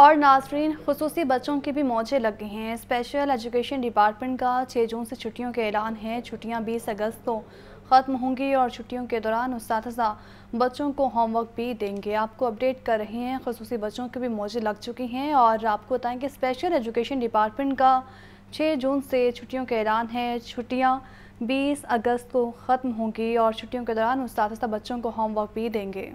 और नाजरीन खसूसी बच्चों के भी मौज़े लग गए हैं स्पेशल एजुकेशन डिपार्टमेंट का छः जून से छुट्टियों के ऐलान है छुट्टियां बीस अगस्त को ख़त्म होंगी और छुट्टियों के दौरान उस बच्चों को होमवर्क भी देंगे आपको अपडेट कर रहे हैं खसूसी बच्चों की भी मौजें लग चुकी हैं और आपको बताएँ कि स्पेशल एजुकेशन डिपार्टमेंट का छः जून से छुट्टियों का ऐलान है छुट्टियाँ बीस अगस्त को ख़त्म होंगी और छुट्टियों के दौरान उस बच्चों को होमवर्क भी देंगे